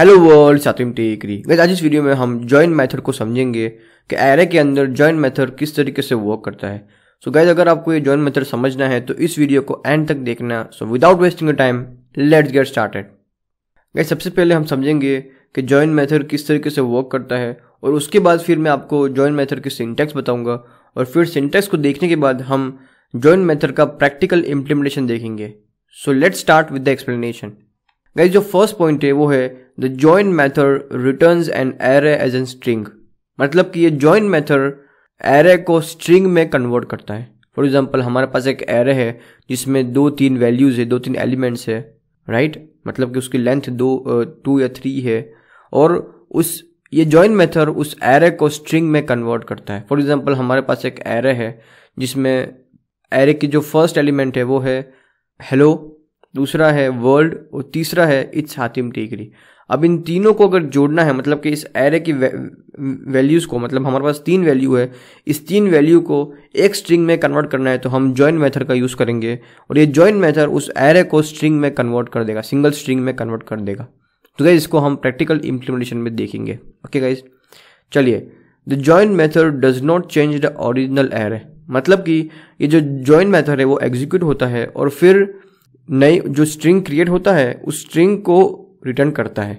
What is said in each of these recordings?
Hello world सातिम टेकरी guys आज इस वीडियो में हम जॉइन मेथड को समझेंगे कि एरे के अंदर जॉइन मेथड किस तरीके से वर्क करता है सो so गैस अगर आपको ये जॉइन मेथड समझना है तो इस वीडियो को एंड तक देखना so without wasting time let's get started guys सबसे पहले हम समझेंगे कि जॉइन मेथड किस तरीके से वर्क करता है और उसके बाद फिर मैं आपको जॉइन मेथड की सिंटेक्स बताऊँगा और फिर सिंटेक्स को देखने के बाद हम जॉइन मेथड का प्रैक्टिकल इम्प्लीमेंटेशन देखेंगे so let's start with the explanation guys जो फर्स्ट पॉइंट है वो है the join method returns an array as an string मतलब कि ये ज्वाइन मैथड एरे को स्ट्रिंग में कन्वर्ट करता है फॉर एग्जाम्पल हमारे पास एक एरे है जिसमें दो तीन वैल्यूज़ है दो तीन एलिमेंट्स है राइट right? मतलब कि उसकी लेंथ दो टू या थ्री है और उस ये ज्वाइन मेथड उस एरे को स्ट्रिंग में कन्वर्ट करता है फॉर एग्जाम्पल हमारे पास एक एरे है जिसमें एरे की जो फर्स्ट एलिमेंट है वो है हेलो दूसरा है वर्ल्ड और तीसरा है इट्स हातिम टीकरी अब इन तीनों को अगर जोड़ना है मतलब कि इस एरे की वैल्यूज़ को मतलब हमारे पास तीन वैल्यू है इस तीन वैल्यू को एक स्ट्रिंग में कन्वर्ट करना है तो हम जॉइन मेथड का यूज़ करेंगे और ये जॉइन मेथड उस एरे को स्ट्रिंग में कन्वर्ट कर देगा सिंगल स्ट्रिंग में कन्वर्ट कर देगा तो गाइज इसको हम प्रैक्टिकल इम्प्लीमेंटेशन में देखेंगे ओके गाइज चलिए the join method does not change the original array मतलब कि ये जो जॉइन मेथड है वो एग्जीक्यूट होता है और फिर नई जो स्ट्रिंग क्रिएट होता है उस स्ट्रिंग को रिटर्न करता है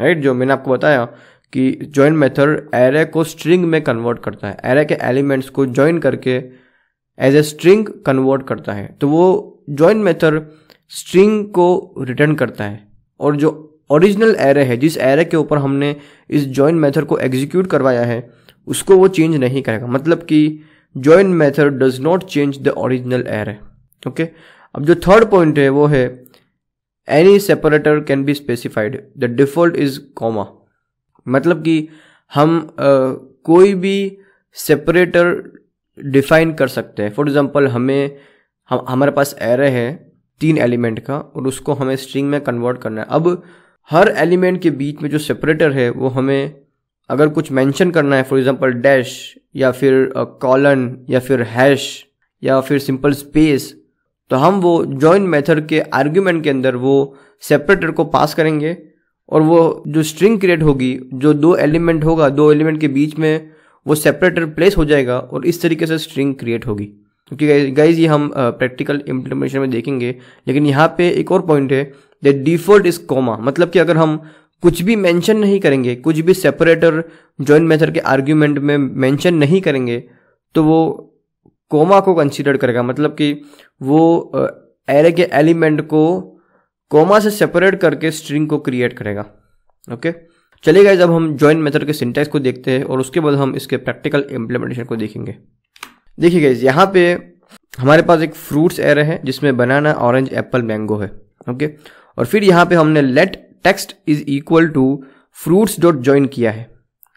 राइट जो मैंने आपको बताया कि जॉइन मेथड एरे को स्ट्रिंग में कन्वर्ट करता है एरे के एलिमेंट्स को ज्वाइन करके एज ए स्ट्रिंग कन्वर्ट करता है तो वो ज्वाइन मेथड स्ट्रिंग को रिटर्न करता है और जो ओरिजिनल एरे है जिस एरे के ऊपर हमने इस ज्वाइन मेथड को एग्जीक्यूट करवाया है उसको वो चेंज नहीं करेगा मतलब कि join method does not change the original array okay अब जो थर्ड पॉइंट है वो है any separator can be specified the default is comma मतलब कि हम uh, कोई भी सेपरेटर डिफाइन कर सकते हैं फॉर एग्जाम्पल हमें हम हमारे पास एरे है तीन एलिमेंट का और उसको हमें स्ट्रिंग में कन्वर्ट करना है अब हर एलिमेंट के बीच में जो सेपरेटर है वो हमें अगर कुछ मेंशन करना है फॉर एग्जांपल डैश या फिर कॉलन या फिर हैश या फिर सिंपल स्पेस तो हम वो जॉइन मेथड के आर्ग्यूमेंट के अंदर वो सेपरेटर को पास करेंगे और वो जो स्ट्रिंग क्रिएट होगी जो दो एलिमेंट होगा दो एलिमेंट के बीच में वो सेपरेटर प्लेस हो जाएगा और इस तरीके से स्ट्रिंग क्रिएट होगी क्योंकि गाइज ये हम प्रैक्टिकल इम्प्लीमेंटेशन में देखेंगे लेकिन यहाँ पे एक और पॉइंट है दैट डिफॉल्ट इज कॉमा मतलब कि अगर हम कुछ भी मेंशन नहीं करेंगे कुछ भी सेपरेटर जॉइन मेथड के आर्ग्यूमेंट में मेंशन नहीं करेंगे तो वो कोमा को कंसीडर करेगा मतलब कि वो एरे के एलिमेंट को कोमा से सेपरेट करके स्ट्रिंग को क्रिएट करेगा ओके चलिए गाइज अब हम ज्वाइन मेथड के सिंटैक्स को देखते हैं और उसके बाद हम इसके प्रैक्टिकल इम्प्लीमेंटेशन को देखेंगे देखिए गाइज यहाँ पे हमारे पास एक फ्रूट्स एरे है जिसमें बनाना ऑरेंज एप्पल मैंगो है ओके और फिर यहाँ पे हमने let text is equal to fruits dot join किया है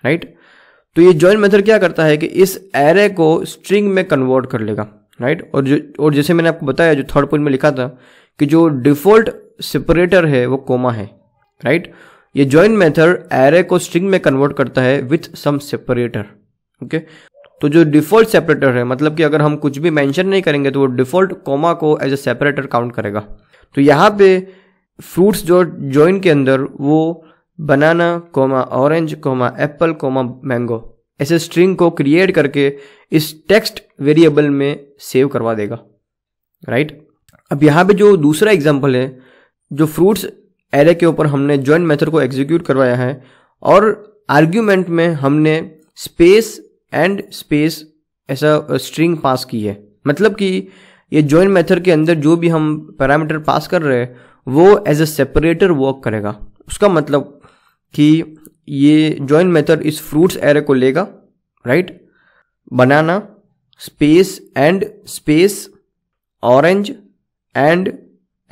राइट right? तो ये ज्वाइन मेथड क्या करता है कि इस एरे को स्ट्रिंग में कन्वर्ट कर लेगा राइट और जो और जैसे मैंने आपको बताया जो थर्ड पॉइंट में लिखा था कि जो डिफॉल्ट सेपरेटर है वो कोमा है राइट ये ज्वाइन मेथड एरे को स्ट्रिंग में कन्वर्ट करता है विथ सम सेपरेटर ओके तो जो डिफॉल्ट सेपरेटर है मतलब कि अगर हम कुछ भी मैंशन नहीं करेंगे तो वो डिफॉल्ट कोमा को एज ए सेपरेटर काउंट करेगा तो यहाँ पे फ्रूट्स जो ज्वाइन के अंदर वो banana comma orange comma apple comma mango ऐसे स्ट्रिंग को क्रिएट करके इस टेक्स्ट वेरिएबल में सेव करवा देगा राइट अब यहाँ पे जो दूसरा एग्जाम्पल है जो फ्रूट्स एरे के ऊपर हमने ज्वाइंट मेथड को एग्जीक्यूट करवाया है और आर्ग्यूमेंट में हमने स्पेस एंड स्पेस ऐसा स्ट्रिंग पास की है मतलब कि ये ज्वाइंट मेथड के अंदर जो भी हम पैरामीटर पास कर रहे हैं वो एज ए सेपरेटर वर्क करेगा उसका मतलब कि ये ज्वाइन मेथड इस फ्रूट्स एरे को लेगा right banana space and space orange and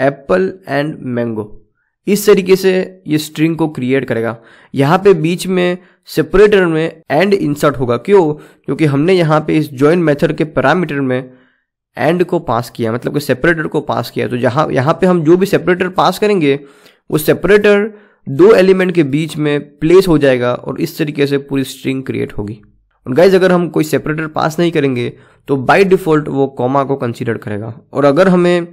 apple and mango इस तरीके से ये स्ट्रिंग को क्रिएट करेगा यहाँ पे बीच में सेपरेटर में एंड इंसर्ट होगा क्यों क्योंकि हमने यहाँ पे इस ज्वाइन मेथड के पैरामीटर में एंड को पास किया मतलब कि सेपरेटर को पास किया तो जहाँ यहाँ पे हम जो भी सेपरेटर पास करेंगे वो सेपरेटर दो एलिमेंट के बीच में प्लेस हो जाएगा और इस तरीके से पूरी स्ट्रिंग क्रिएट होगी और गाइज अगर हम कोई सेपरेटर पास नहीं करेंगे तो बाय डिफ़ॉल्ट वो कॉमा को कंसीडर करेगा और अगर हमें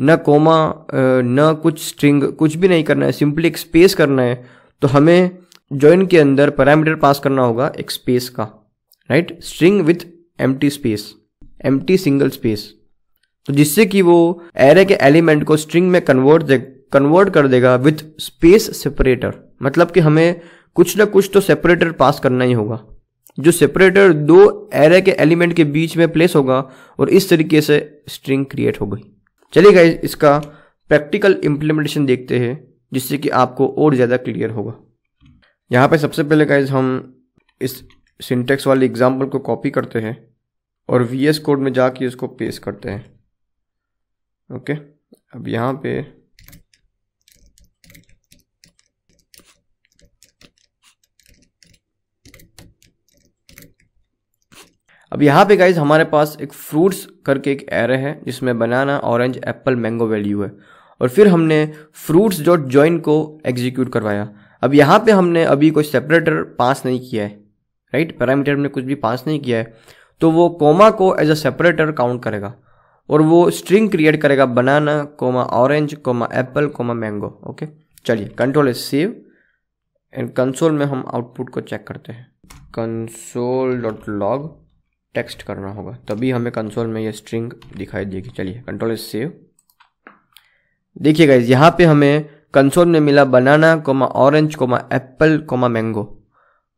न कोमा न कुछ स्ट्रिंग कुछ भी नहीं करना है सिंपली एक स्पेस करना है तो हमें जॉइन के अंदर पैरामीटर पास करना होगा एक स्पेस का right string with M space M single space तो जिससे कि वो एरे के एलिमेंट को स्ट्रिंग में कन्वर्ट कन्वर्ट कर देगा विथ स्पेस सेपरेटर मतलब कि हमें कुछ ना कुछ तो सेपरेटर पास करना ही होगा जो सेपरेटर दो एरे के एलिमेंट के बीच में प्लेस होगा और इस तरीके से स्ट्रिंग क्रिएट हो गई चलिए गाइज इसका प्रैक्टिकल इम्प्लीमेंटेशन देखते हैं जिससे कि आपको और ज़्यादा क्लियर होगा यहाँ पे सबसे पहले गाइज हम इस सिंटेक्स वाले एग्जाम्पल को कॉपी करते हैं और वी कोड में जाके उसको पेस्ट करते हैं ओके अब यहाँ पे अब यहाँ पे गाइज हमारे पास एक फ्रूट्स करके एक एरे है जिसमें banana orange apple mango value है और फिर हमने फ्रूट्स डॉट ज्वाइन को एग्जीक्यूट करवाया अब यहाँ पे हमने अभी कोई सेपरेटर पास नहीं किया है राइट पैरामीटर हमने कुछ भी पास नहीं किया है तो वो कोमा को एज अ सेपरेटर काउंट करेगा और वो स्ट्रिंग क्रिएट करेगा banana comma orange comma apple comma mango okay चलिए control S save and console में हम आउटपुट को चेक करते हैं कंसोल डॉट लॉग टेक्स्ट करना होगा तभी हमें कंसोल में ये स्ट्रिंग दिखाई देगी चलिए कंट्रोल सेव देखिए गाइज यहाँ पे हमें कंसोल में मिला banana comma orange comma apple comma mango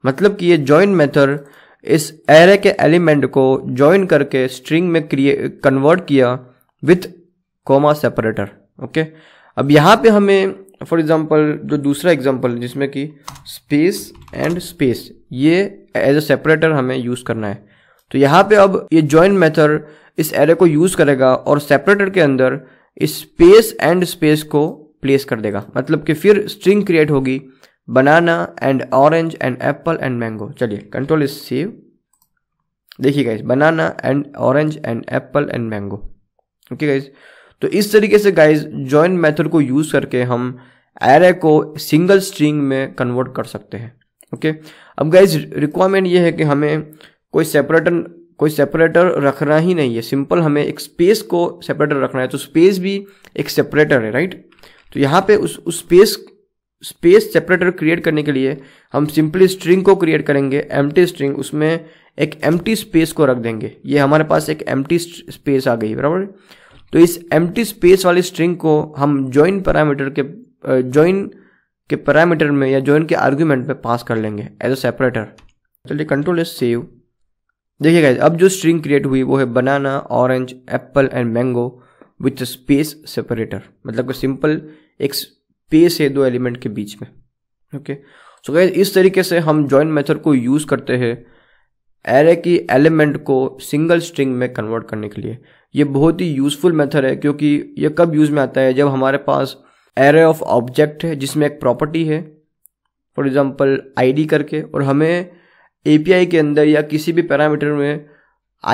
मतलब कि ये जॉइन मेथड इस एरे के एलिमेंट को ज्वाइन करके स्ट्रिंग में क्रिए कन्वर्ट किया विथ कोमा सेपरेटर ओके अब यहाँ पे हमें फॉर एग्जांपल जो दूसरा एग्जांपल जिसमें कि स्पेस एंड स्पेस ये एज अ सेपरेटर हमें यूज़ करना है तो यहाँ पे अब ये ज्वाइन मेथड इस एरे को यूज करेगा और सेपरेटर के अंदर इस स्पेस एंड स्पेस को प्लेस कर देगा मतलब कि फिर स्ट्रिंग क्रिएट होगी banana and orange and apple and mango चलिए कंट्रोल इज सेव देखिए guys banana and orange and apple and mango okay guys तो इस तरीके से गाइज ज्वाइन मेथड को यूज करके हम एरे को सिंगल स्ट्रिंग में कन्वर्ट कर सकते हैं ओके okay? अब गाइज रिक्वायरमेंट ये है कि हमें कोई सेपरेटर कोई सेपरेटर रखना ही नहीं है सिंपल हमें एक स्पेस को सेपरेटर रखना है तो स्पेस भी एक सेपरेटर है राइट तो यहाँ पे उस उस स्पेस स्पेस सेपरेटर क्रिएट करने के लिए हम सिंपली स्ट्रिंग को क्रिएट करेंगे एम स्ट्रिंग उसमें एक एम स्पेस को रख देंगे ये हमारे पास एक एम स्पेस आ गई बराबर तो इस एम स्पेस वाली स्ट्रिंग को हम ज्वाइन पैरामीटर के ज्वाइन के पैरामीटर में या ज्वाइन के आर्ग्यूमेंट में पास कर लेंगे एज अ सेपरेटर चलिए कंट्रोल इज सेव देखिए गाइज अब जो स्ट्रिंग क्रिएट हुई वो है banana orange apple and mango with space separator मतलब कि सिंपल एक स्पेस है दो एलिमेंट के बीच में ओके सो गाइज इस तरीके से हम जॉइन मेथड को यूज़ करते हैं एरे की एलिमेंट को सिंगल स्ट्रिंग में कन्वर्ट करने के लिए ये बहुत ही यूज़फुल मेथड है क्योंकि ये कब यूज़ में आता है जब हमारे पास एरे ऑफ ऑब्जेक्ट है जिसमें एक प्रॉपर्टी है फॉर आई डी करके और हमें एपीआई के अंदर या किसी भी पैरामीटर में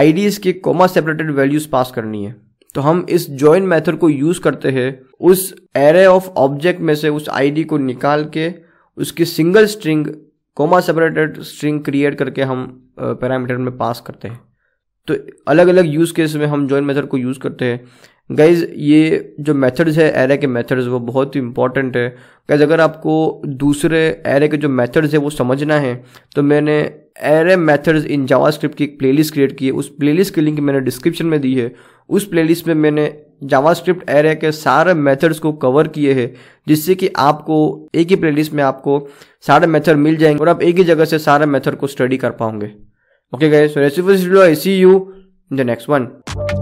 आईडीज के कोमा सेपरेटेड वैल्यूज पास करनी है तो हम इस ज्वाइन मेथड को यूज करते हैं उस एरे ऑफ ऑब्जेक्ट में से उस आईडी को निकाल के उसकी single string comma separated string create करके हम पैरामीटर में पास करते हैं तो अलग अलग यूज़ केस में हम ज्वाइन मेथड को यूज़ करते हैं गाइज ये जो मेथड्स है एरे के मेथड्स वो बहुत ही इंपॉर्टेंट है गाइज अगर आपको दूसरे एरे के जो मेथड्स है वो समझना है तो मैंने एरे मेथड्स इन जावास्क्रिप्ट की एक प्लेलिस्ट क्रिएट की है उस प्लेलिस्ट की लिंक मैंने डिस्क्रिप्शन में दी है उस प्लेलिस्ट में मैंने जावास्क्रिप्ट एरे के सारे मेथड्स को कवर किए हैं जिससे कि आपको एक ही प्लेलिस्ट में आपको सारे मेथड मिल जाएंगे और आप एक ही जगह से सारे मेथड को स्टडी कर पाओगे okay guys so recipe see you the next one